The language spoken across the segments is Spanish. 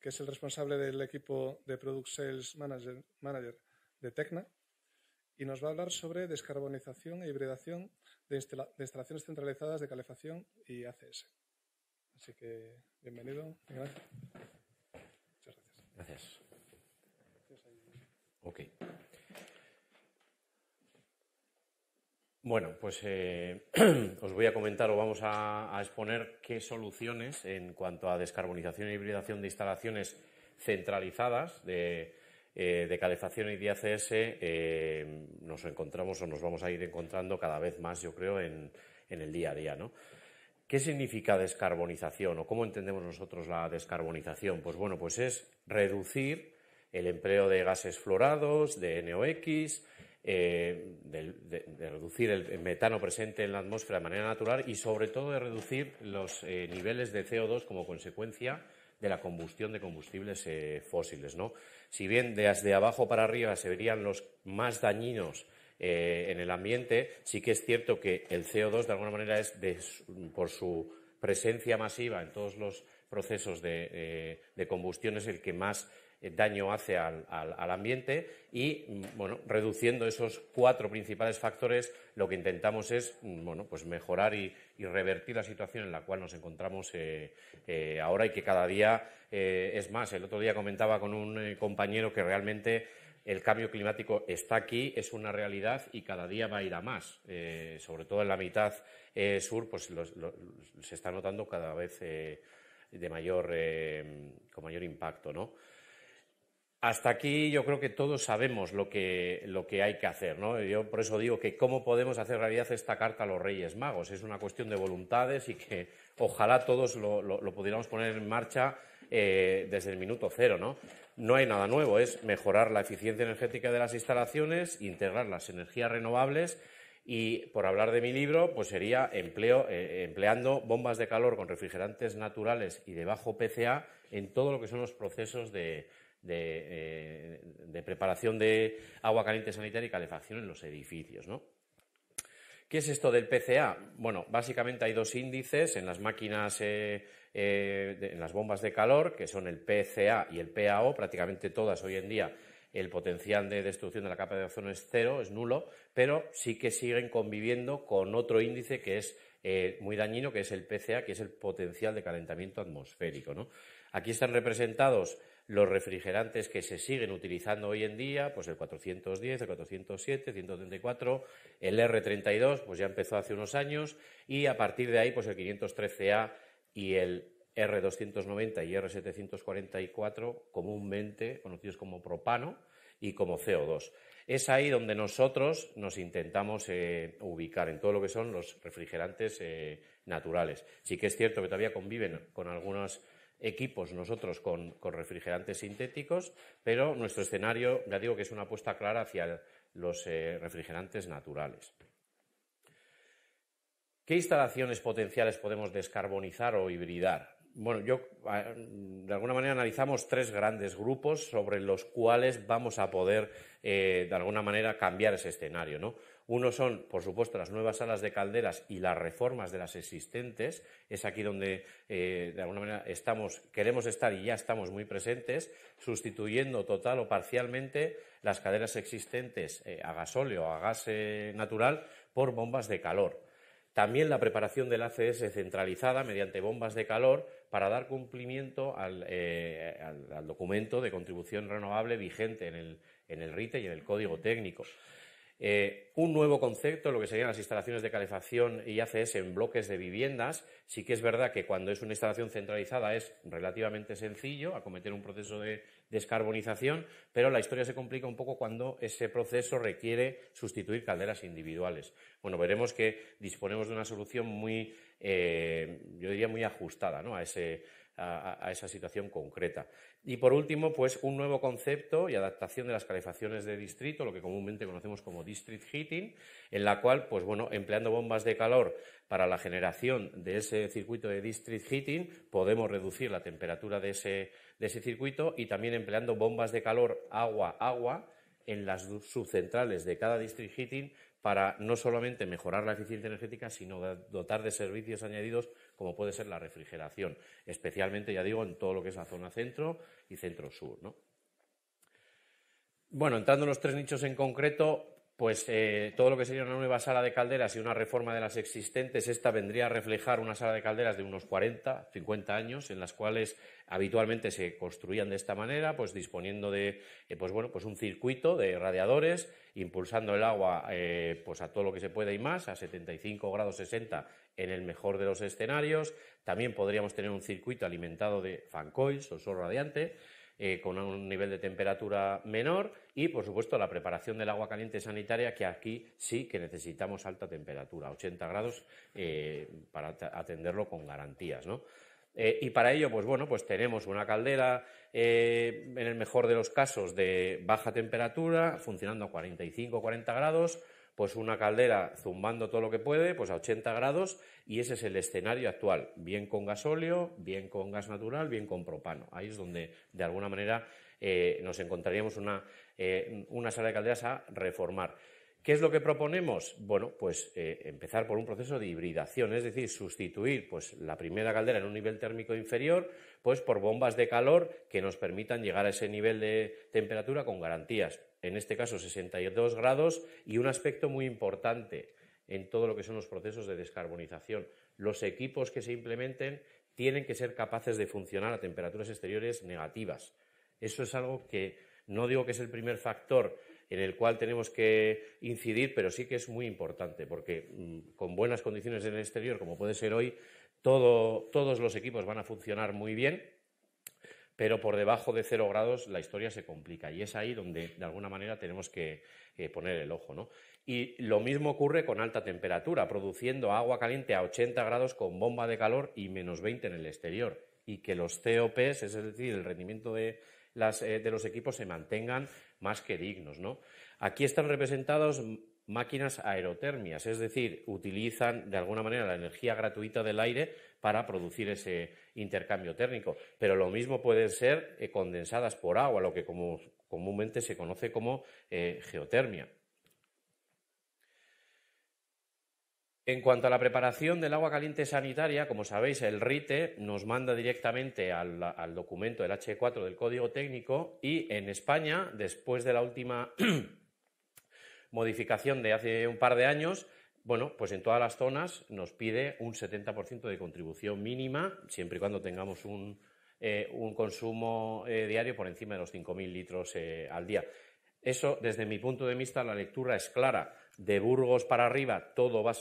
que es el responsable del equipo de Product Sales Manager, de Tecna, y nos va a hablar sobre descarbonización e hibridación de, instalaciones centralizadas de calefacción y ACS. Así que, bienvenido. Muchas gracias. Gracias. Ok. Bueno, pues eh, os voy a comentar o vamos a, exponer qué soluciones en cuanto a descarbonización y hibridación de instalaciones centralizadas de, eh, calefacción y de ACS eh, nos encontramos o nos vamos a ir encontrando cada vez más, yo creo, en, el día a día. ¿no? ¿Qué significa descarbonización o cómo entendemos nosotros la descarbonización? Pues bueno, pues es reducir el empleo de gases florados, de NOx, eh, de, reducir el metano presente en la atmósfera de manera natural y sobre todo de reducir los eh, niveles de CO2 como consecuencia de la combustión de combustibles eh, fósiles. ¿no? Si bien desde abajo para arriba se verían los más dañinos en el ambiente, sí que es cierto que el CO2 de alguna manera es por su presencia masiva en todos los procesos de, de combustión es el que más eh, daño hace al, ambiente y mm, bueno, reduciendo esos cuatro principales factores lo que intentamos es mm, bueno, pues mejorar y, revertir la situación en la cual nos encontramos eh, eh, ahora y que cada día es más. El otro día comentaba con un compañero que realmente el cambio climático está aquí, es una realidad y cada día va a ir a más. sobre todo en la mitad sur pues se está notando cada vez de mayor, con mayor impacto. ¿no? hasta aquí yo creo que todos sabemos lo que, lo que hay que hacer, ¿no? Yo por eso digo que cómo podemos hacer realidad esta carta a los Reyes Magos. Es una cuestión de voluntades y que ojalá todos lo, pudiéramos poner en marcha eh, desde el minuto cero, ¿no? No hay nada nuevo, es mejorar la eficiencia energética de las instalaciones, integrar las energías renovables y, por hablar de mi libro, pues sería empleo, eh, empleando bombas de calor con refrigerantes naturales y de bajo PCA en todo lo que son los procesos de, eh, de, preparación de agua caliente sanitaria y calefacción en los edificios, ¿no? ¿Qué es esto del PCA? Bueno, básicamente hay dos índices en las máquinas, eh, eh, en las bombas de calor, que son el PCA y el PAO, prácticamente todas hoy en día el potencial de destrucción de la capa de ozono es cero, es nulo, pero sí que siguen conviviendo con otro índice que es muy dañino, que es el PCA, que es el potencial de calentamiento atmosférico. Aquí están representados los refrigerantes que se siguen utilizando hoy en día, pues el 410, el 407, 134, el R32, pues ya empezó hace unos años, y a partir de ahí, pues el 513A y el R290 y R744, comúnmente conocidos como propano y como CO2. Es ahí donde nosotros nos intentamos eh, ubicar en todo lo que son los refrigerantes eh, naturales. Sí que es cierto que todavía conviven con algunas equipos nosotros con, refrigerantes sintéticos, pero nuestro escenario, ya digo que es una apuesta clara hacia los eh, refrigerantes naturales. ¿Qué instalaciones potenciales podemos descarbonizar o hibridar? Bueno, yo ah, de alguna manera analizamos tres grandes grupos sobre los cuales vamos a poder eh, de alguna manera cambiar ese escenario, ¿no? Uno son, por supuesto, las nuevas alas de calderas y las reformas de las existentes. Es aquí donde, eh, de alguna manera, estamos, queremos estar y ya estamos muy presentes, sustituyendo total o parcialmente las calderas existentes eh, a gasóleo, a gas eh, natural, por bombas de calor. También la preparación del ACS centralizada mediante bombas de calor para dar cumplimiento al, documento de contribución renovable vigente en el, en el RITE y en el Código Técnico. Eh, un nuevo concepto, lo que serían las instalaciones de calefacción y ACS en bloques de viviendas. Sí que es verdad que cuando es una instalación centralizada es relativamente sencillo acometer un proceso de descarbonización, pero la historia se complica un poco cuando ese proceso requiere sustituir calderas individuales. Bueno, veremos que disponemos de una solución muy, eh, yo diría, muy ajustada a esa situación concreta. Y por último, pues un nuevo concepto y adaptación de las calefacciones de distrito, lo que comúnmente conocemos como district heating, en la cual, pues bueno, empleando bombas de calor para la generación de ese circuito de district heating, podemos reducir la temperatura de ese, de ese circuito y también empleando bombas de calor agua-agua en las subcentrales de cada district heating para no solamente mejorar la eficiencia energética, sino dotar de servicios añadidos como puede ser la refrigeración, especialmente, ya digo, en todo lo que es la zona centro y centro-sur. Bueno, entrando en los tres nichos en concreto, pues eh, todo lo que sería una nueva sala de calderas y una reforma de las existentes, esta vendría a reflejar una sala de calderas de unos 40, 50 años, en las cuales habitualmente se construían de esta manera, pues disponiendo de, eh, pues bueno, pues un circuito de radiadores, impulsando el agua, eh, pues a todo lo que se pueda y más, a 75 grados 60 en el mejor de los escenarios. También podríamos tener un circuito alimentado de fancoils o sol radiante eh, con un nivel de temperatura menor y, por supuesto, la preparación del agua caliente sanitaria, que aquí sí que necesitamos alta temperatura, 80 grados, eh, para atenderlo con garantías, eh, y para ello, pues bueno, pues tenemos una caldera, en el mejor de los casos, de baja temperatura, funcionando a 45 40 grados, pues una caldera zumbando todo lo que puede, pues a 80 grados, y ese es el escenario actual, bien con gasóleo, bien con gas natural, bien con propano. Ahí es donde, de alguna manera, eh, nos encontraríamos eh, una, sala de calderas a reformar. ¿Qué es lo que proponemos? Bueno, pues eh, empezar por un proceso de hibridación, es decir, sustituir pues, la primera caldera en un nivel térmico inferior pues, por bombas de calor que nos permitan llegar a ese nivel de temperatura con garantías en este caso 62 grados, y un aspecto muy importante en todo lo que son los procesos de descarbonización. Los equipos que se implementen tienen que ser capaces de funcionar a temperaturas exteriores negativas. Eso es algo que no digo que es el primer factor en el cual tenemos que incidir, pero sí que es muy importante, porque mm, con buenas condiciones en el exterior, como puede ser hoy, todos los equipos van a funcionar muy bien pero por debajo de cero grados la historia se complica y es ahí donde de alguna manera tenemos que eh, poner el ojo. ¿no? Y lo mismo ocurre con alta temperatura, produciendo agua caliente a 80 grados con bomba de calor y menos 20 en el exterior y que los COPs, es decir, el rendimiento de, eh, de los equipos se mantengan más que dignos. ¿no? Aquí están representados máquinas aerotermias, es decir, utilizan de alguna manera la energía gratuita del aire para producir ese intercambio térmico. Pero lo mismo pueden ser eh, condensadas por agua, lo que comúnmente se conoce como eh, geotermia. En cuanto a la preparación del agua caliente sanitaria, como sabéis, el RITE nos manda directamente al, al documento del H4 del Código Técnico y en España, después de la última modificación de hace un par de años, bueno, pues en todas las zonas nos pide un 70% de contribución mínima, siempre y cuando tengamos un, eh, consumo eh, diario por encima de los 5.000 litros eh, al día. Eso, desde mi punto de vista, la lectura es clara. De Burgos para arriba, todo va,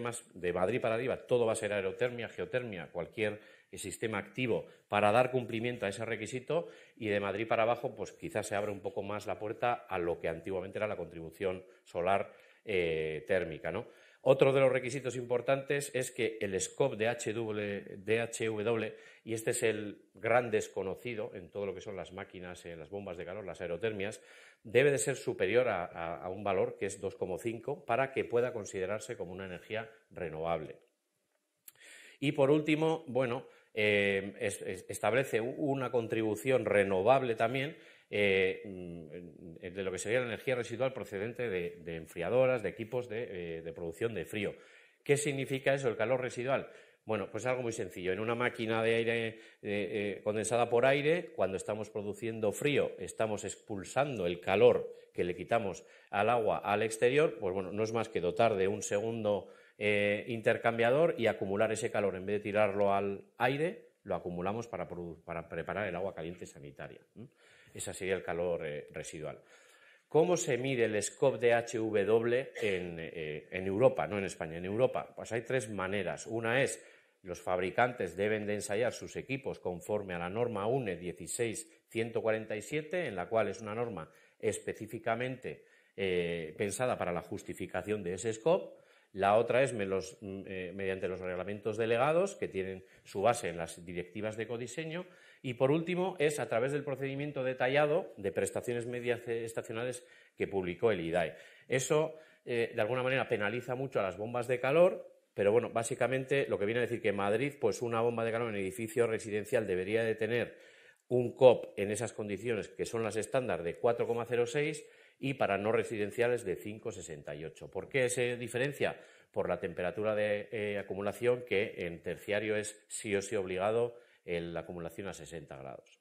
más, de Madrid para arriba, todo va a ser aerotermia, geotermia, cualquier el sistema activo para dar cumplimiento a ese requisito y de Madrid para abajo, pues quizás se abre un poco más la puerta a lo que antiguamente era la contribución solar eh, térmica. ¿no? Otro de los requisitos importantes es que el scope de HW, y este es el gran desconocido en todo lo que son las máquinas, eh, las bombas de calor, las aerotermias, debe de ser superior a un valor que es 2,5 para que pueda considerarse como una energía renovable. Y por último, bueno, eh, establece una contribución renovable también eh, mm, de lo que sería la energía residual procedente de, enfriadoras, de equipos eh, de, producción de frío. ¿Qué significa eso, el calor residual? Bueno, pues algo muy sencillo. En una máquina de aire condensada por aire, cuando estamos produciendo frío, estamos expulsando el calor que le quitamos al agua al exterior, pues bueno, no es más que dotar de un segundo eh, intercambiador y acumular ese calor en vez de tirarlo al aire, lo acumulamos para, para preparar el agua caliente sanitaria. Ese sería el calor eh, residual. ¿Cómo se mide el scope de en, eh, en Europa, no en España, en Europa? Pues hay tres maneras. Una es los fabricantes deben de ensayar sus equipos conforme a la norma UNE 16147, en la cual es una norma específicamente pensada para la justificación de ese scope. La otra es mm, eh, mediante los reglamentos delegados, que tienen su base en las directivas de codiseño. Y por último, es a través del procedimiento detallado de prestaciones medias estacionales que publicó el IDAE. Eso, eh, de alguna manera, penaliza mucho a las bombas de calor, pero bueno, básicamente lo que viene a decir que Madrid, pues una bomba de calor en edificio residencial debería de tener un COP en esas condiciones, que son las estándar de 4,06 y para no residenciales de 5,68. ¿Por qué esa diferencia? Por la temperatura de eh, acumulación que en terciario es sí o sí obligado la acumulación a 60 grados.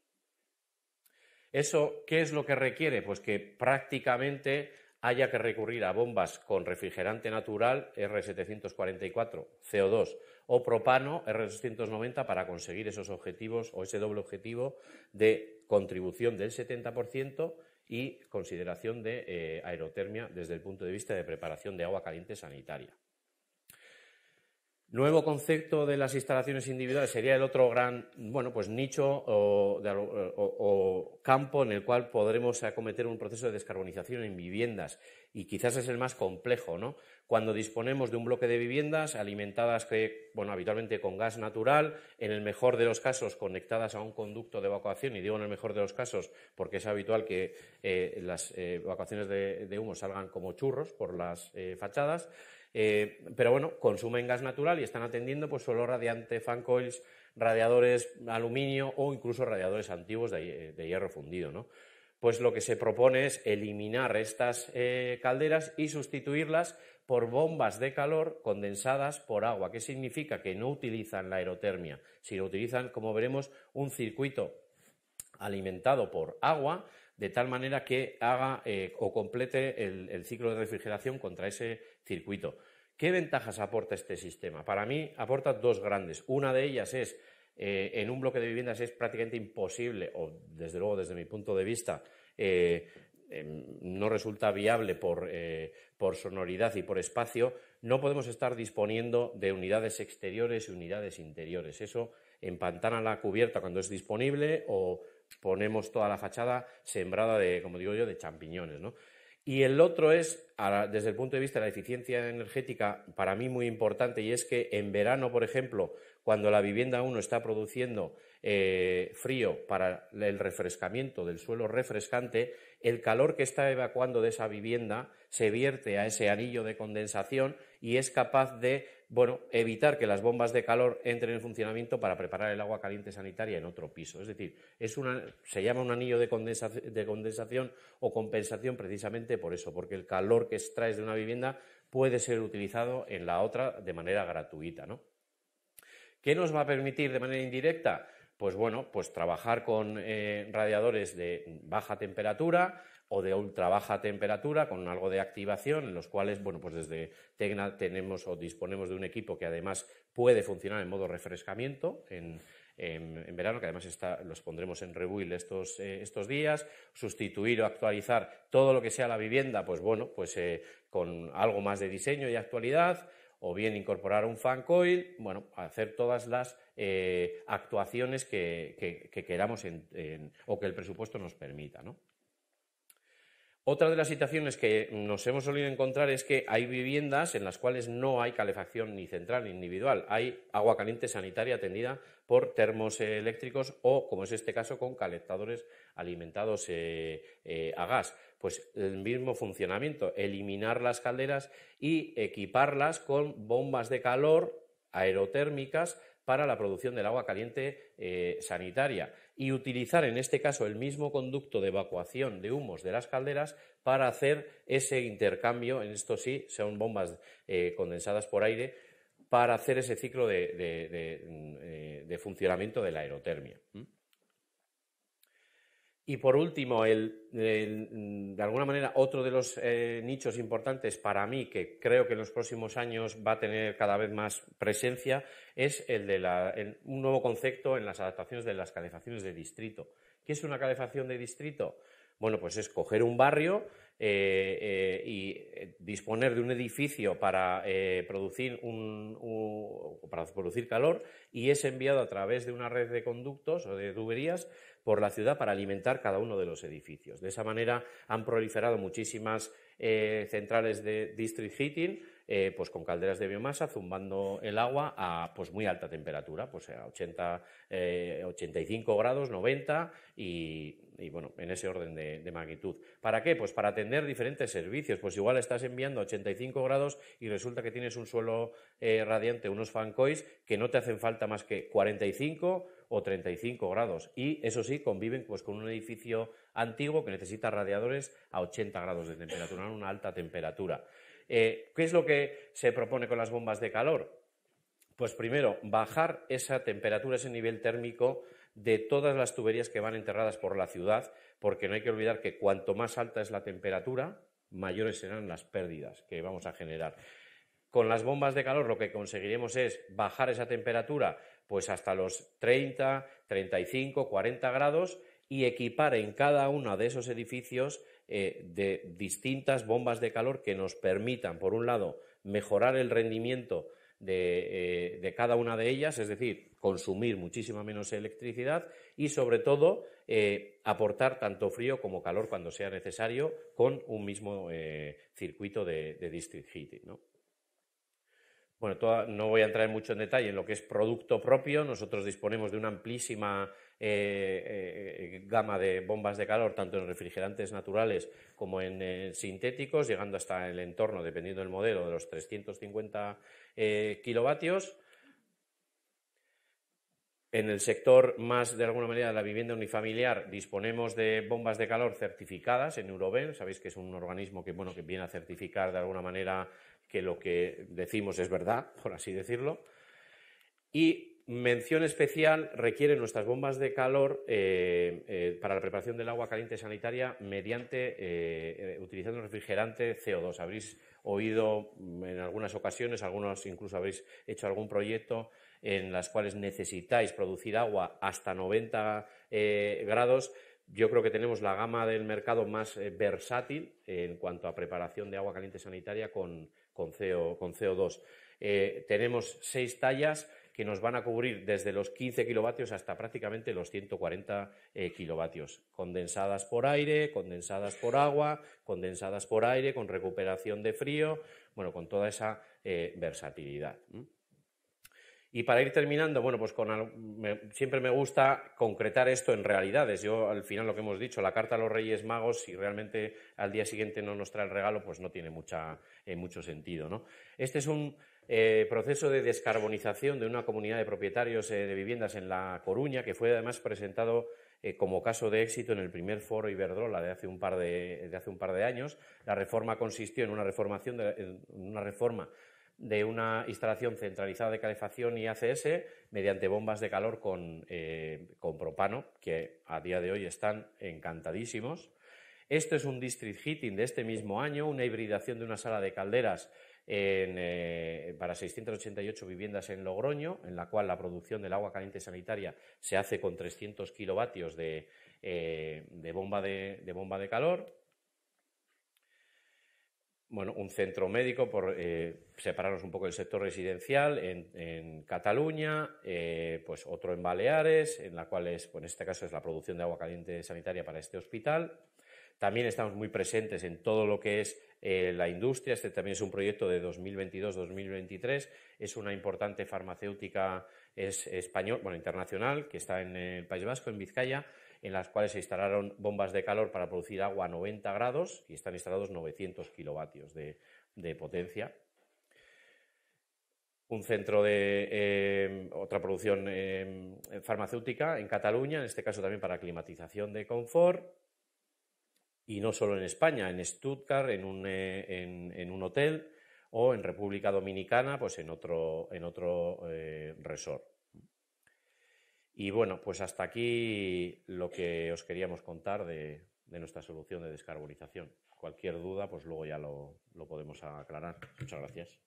¿Eso qué es lo que requiere? Pues que prácticamente haya que recurrir a bombas con refrigerante natural R744 CO2 o propano R290 para conseguir esos objetivos o ese doble objetivo de contribución del 70% y consideración de eh, aerotermia desde el punto de vista de preparación de agua caliente sanitaria. Nuevo concepto de las instalaciones individuales sería el otro gran, bueno, pues nicho o, campo en el cual podremos acometer un proceso de descarbonización en viviendas y quizás es el más complejo, Cuando disponemos de un bloque de viviendas alimentadas que, habitualmente con gas natural, en el mejor de los casos conectadas a un conducto de evacuación y digo en el mejor de los casos porque es habitual que eh, las eh, evacuaciones de, humo salgan como churros por las eh, fachadas. Eh, pero bueno, consumen gas natural y están atendiendo pues solo radiante, fan coils, radiadores aluminio o incluso radiadores antiguos de, eh, hierro fundido, ¿no? Pues lo que se propone es eliminar estas eh, calderas y sustituirlas por bombas de calor condensadas por agua, ¿Qué significa que no utilizan la aerotermia, sino utilizan, como veremos, un circuito alimentado por agua, de tal manera que haga eh, o complete el, ciclo de refrigeración contra ese circuito. ¿Qué ventajas aporta este sistema? Para mí aporta dos grandes. Una de ellas es eh, en un bloque de viviendas es prácticamente imposible, o desde luego desde mi punto de vista, eh, em, no resulta viable por, sonoridad y por espacio, no podemos estar disponiendo de unidades exteriores y unidades interiores. Eso empantana la cubierta cuando es disponible o ponemos toda la fachada sembrada de, como digo yo, de champiñones, Y el otro es, desde el punto de vista de la eficiencia energética, para mí muy importante, y es que en verano, por ejemplo, cuando la vivienda uno está produciendo eh, frío para el refrescamiento del suelo refrescante, el calor que está evacuando de esa vivienda se vierte a ese anillo de condensación y es capaz de bueno, evitar que las bombas de calor entren en funcionamiento para preparar el agua caliente sanitaria en otro piso. Es decir, se llama un anillo de condensación, o compensación precisamente por eso, porque el calor que extraes de una vivienda puede ser utilizado en la otra de manera gratuita. ¿no? ¿Qué nos va a permitir de manera indirecta? Pues bueno, pues trabajar con eh, radiadores de baja temperatura, o de ultra baja temperatura con algo de activación, en los cuales, bueno, pues desde Tecna tenemos o disponemos de un equipo que además puede funcionar en modo refrescamiento en, verano, que además los pondremos en rebuild estos, eh, estos días, sustituir o actualizar todo lo que sea la vivienda, pues bueno, pues eh, con algo más de diseño y actualidad, o bien incorporar un fan coil, bueno, hacer todas las eh, actuaciones que, queramos o que el presupuesto nos permita, ¿no? Otra de las situaciones que nos hemos solido encontrar es que hay viviendas en las cuales no hay calefacción ni central ni individual, hay agua caliente sanitaria atendida por termos eléctricos o, como es este caso, con calentadores alimentados eh, eh, a gas. Pues el mismo funcionamiento, eliminar las calderas y equiparlas con bombas de calor aerotérmicas para la producción del agua caliente eh, sanitaria y utilizar en este caso el mismo conducto de evacuación de humos de las calderas para hacer ese intercambio, en esto sí, son bombas eh, condensadas por aire, para hacer ese ciclo de, mm, eh, funcionamiento de la aerotermia. Y por último, mm, de alguna manera, otro de los eh, nichos importantes para mí, que creo que en los próximos años va a tener cada vez más presencia, es el de un nuevo concepto en las adaptaciones de las calefacciones de distrito. ¿Qué es una calefacción de distrito? Bueno, pues es coger un barrio eh, eh, y eh, disponer de un edificio para, producir para producir calor y es enviado a través de una red de conductos o de tuberías por la ciudad para alimentar cada uno de los edificios. De esa manera han proliferado muchísimas centrales de district heating eh, pues con calderas de biomasa, zumbando el agua a pues muy alta temperatura, pues eh, a 85 eh, grados, 90 y, bueno, en ese orden de, magnitud. ¿Para qué? Pues para atender diferentes servicios. Pues igual estás enviando a 85 grados y resulta que tienes un suelo radiante, unos fancois que no te hacen falta más que 45 o 35 grados. Y eso sí, conviven pues, con un edificio antiguo que necesita radiadores a 80 grados de temperatura, una alta temperatura. Eh, ¿Qué es lo que se propone con las bombas de calor? Pues primero, bajar esa temperatura, ese nivel térmico de todas las tuberías que van enterradas por la ciudad, porque no hay que olvidar que cuanto más alta es la temperatura, mayores serán las pérdidas que vamos a generar. Con las bombas de calor lo que conseguiremos es bajar esa temperatura pues hasta los 30, 35, 40 grados y equipar en cada uno de esos edificios eh, de distintas bombas de calor que nos permitan, por un lado, mejorar el rendimiento de, eh, cada una de ellas, es decir, consumir muchísima menos electricidad y, sobre todo, eh, aportar tanto frío como calor cuando sea necesario con un mismo circuito de, de district heating. ¿no? Bueno, no voy a entrar mucho en detalle en lo que es producto propio. Nosotros disponemos de una amplísima eh, eh, eh, gama de bombas de calor, tanto en refrigerantes naturales como en sintéticos, llegando hasta el entorno, dependiendo del modelo, de los 350 kilovatios. En el sector más, de alguna manera, de la vivienda unifamiliar, disponemos de bombas de calor certificadas en Euroben. Sabéis que es un organismo que, bueno, que viene a certificar, de alguna manera, que lo que decimos es verdad, por así decirlo. Y mención especial requieren nuestras bombas de calor eh, eh, para la preparación del agua caliente sanitaria mediante eh, utilizando un refrigerante CO2. Habréis oído mm, en algunas ocasiones, algunos incluso habréis hecho algún proyecto en las cuales necesitáis producir agua hasta 90 grados yo creo que tenemos la gama del mercado más eh, versátil en cuanto a preparación de agua caliente sanitaria con, CO, 2 eh, tenemos seis tallas que nos van a cubrir desde los 15 kilovatios hasta prácticamente los 140 eh, kilovatios, condensadas por aire, condensadas por agua, condensadas por aire, con recuperación de frío, bueno, con toda esa versatilidad. Y para ir terminando, bueno, pues siempre me gusta concretar esto en realidades. Yo, al final, lo que hemos dicho, la carta a los Reyes Magos, si realmente al día siguiente no nos trae el regalo, pues no tiene mucha, eh, mucho sentido, ¿no? Este es un eh, proceso de descarbonización de una comunidad de propietarios eh, de viviendas en La Coruña, que fue además presentado eh, como caso de éxito en el primer foro Iberdrola de hace un par de, hace un par de años. La reforma consistió en una, reformación de, en una reforma de una instalación centralizada de calefacción y ACS mediante bombas de calor eh, con, propano, que a día de hoy están encantadísimos. Esto es un district heating de este mismo año, una hibridación de una sala de calderas eh, para 688 viviendas en Logroño, en la cual la producción del agua caliente sanitaria se hace con 300 kilovatios eh, de bomba de calor bueno, un centro médico, por eh, separarnos un poco del sector residencial, en, Cataluña, eh, pues otro en Baleares, en la cual es, pues en este caso es la producción de agua caliente sanitaria para este hospital. También estamos muy presentes en todo lo que es eh, la industria. Este también es un proyecto de 2022-2023. Es una importante farmacéutica es, español, bueno, internacional que está en el País Vasco, en Vizcaya, en las cuales se instalaron bombas de calor para producir agua a 90 grados y están instalados 900 kilovatios de, potencia. Un centro de em, otra producción em, farmacéutica en Cataluña, en este caso también para climatización de confort. Y no solo en España, en Stuttgart, en un, eh, hotel o en República Dominicana, pues en otro eh, resort. Y bueno, pues hasta aquí lo que os queríamos contar de, nuestra solución de descarbonización. Cualquier duda, pues luego ya lo, lo podemos aclarar. Muchas gracias.